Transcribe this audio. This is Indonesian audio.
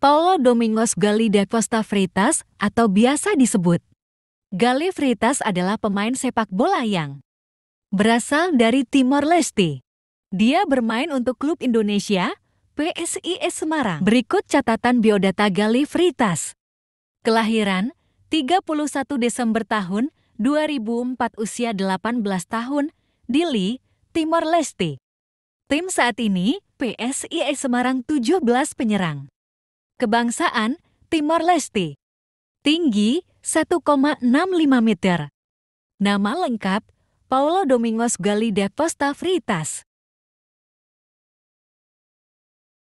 Paulo Domingos Gali da Costa Freitas atau biasa disebut Gali Freitas adalah pemain sepak bola yang berasal dari Timor Leste. Dia bermain untuk klub Indonesia, PSIS Semarang. Berikut catatan biodata Gali Freitas. Kelahiran 31 Desember tahun 2004 usia 18 tahun, Dili, Timor Leste. Tim saat ini PSIS Semarang 17 penyerang kebangsaan Timor Leste. Tinggi 1,65 meter. Nama lengkap Paulo Domingos Galida Costa Fritas.